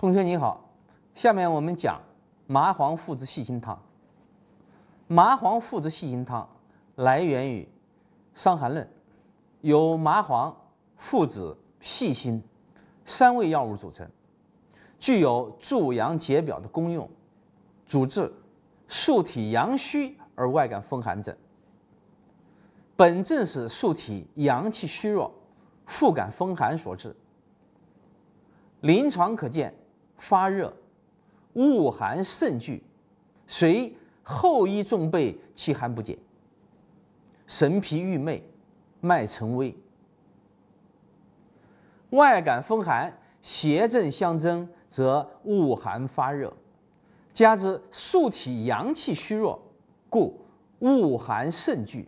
同学你好，下面我们讲麻黄附子细辛汤。麻黄附子细辛汤来源于《伤寒论》，由麻黄、附子、细辛三味药物组成，具有助阳解表的功用，主治素体阳虚而外感风寒症。本症是素体阳气虚弱，腹感风寒所致，临床可见。发热，恶寒甚剧，随后一重被，气寒不减，神疲欲寐，脉沉微。外感风寒，邪正相争，则恶寒发热，加之素体阳气虚弱，故恶寒甚剧，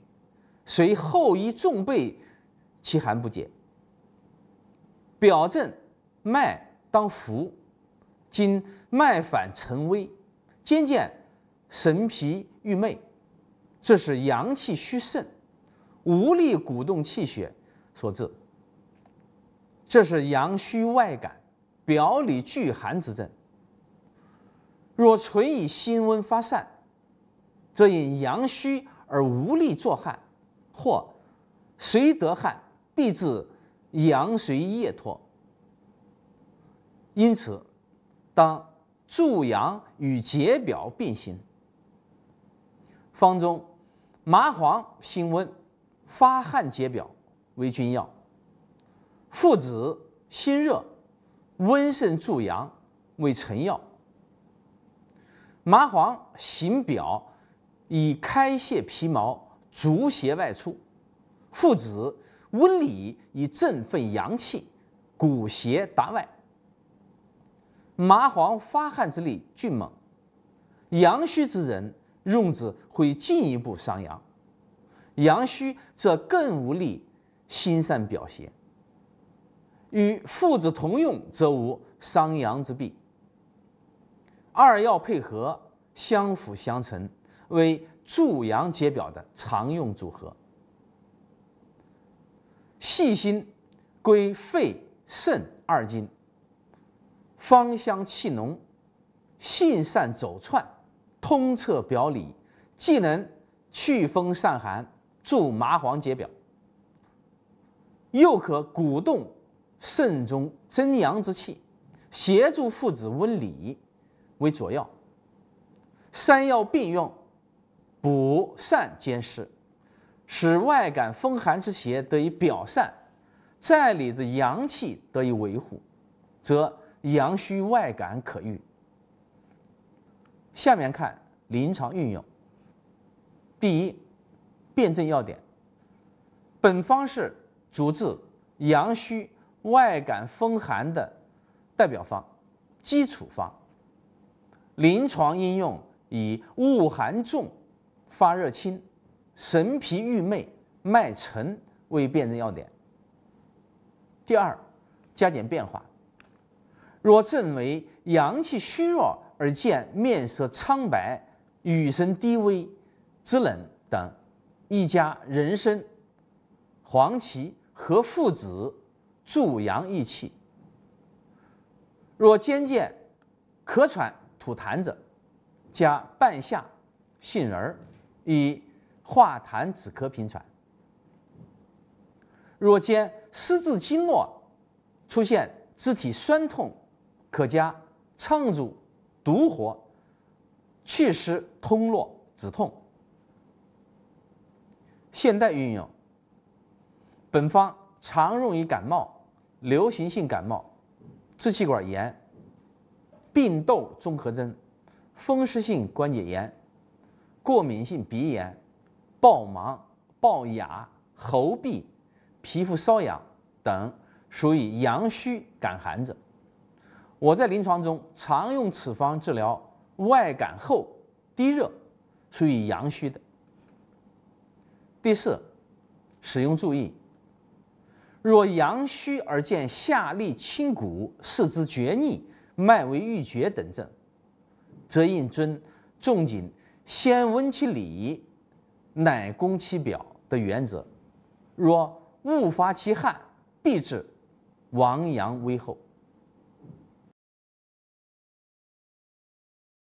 随后一重被，气寒不减。表证，脉当浮。今脉反沉微，兼见神疲欲寐，这是阳气虚盛，无力鼓动气血所致。这是阳虚外感，表里俱寒之症。若纯以辛温发散，则因阳虚而无力作汗，或虽得汗，必致阳随液脱。因此。当助阳与解表并行，方中麻黄辛温，发汗解表为君药；附子辛热，温肾助阳为臣药。麻黄行表，以开泄皮毛，逐邪外出；附子温里，以振奋阳气，补邪达外。麻黄发汗之力俊猛，阳虚之人用之会进一步伤阳，阳虚则更无力，心善表邪。与附子同用则无伤阳之弊。二药配合，相辅相成，为助阳解表的常用组合。细心归肺、肾二经。芳香气浓，性善走窜，通彻表里，既能祛风散寒，助麻黄解表，又可鼓动肾中真阳之气，协助附子温里，为佐药。三药并用，补散兼施，使外感风寒之邪得以表散，在里之阳气得以维护，则。阳虚外感可愈。下面看临床运用。第一，辨证要点。本方是主治阳虚外感风寒的代表方、基础方。临床应用以恶寒重、发热轻、神疲欲寐、脉沉为辨证要点。第二，加减变化。若证为阳气虚弱而见面色苍白、语声低微、肢冷等，宜加人参、黄芪和附子，助阳益气。若兼见咳喘、吐痰者，加半夏、杏仁，以化痰止咳平喘。若兼湿滞经络，出现肢体酸痛。可加畅阻、毒活、祛湿通络、止痛。现代运用本方常用于感冒、流行性感冒、支气管炎、病窦综合征、风湿性关节炎、过敏性鼻炎、暴盲、暴哑、喉痹、皮肤瘙痒等，属于阳虚感寒者。我在临床中常用此方治疗外感后低热，属于阳虚的。第四，使用注意：若阳虚而见下利清谷、四肢厥逆、脉为欲绝等症，则应遵仲景“先温其里，乃攻其表”的原则；若误发其汗，必致亡阳微后。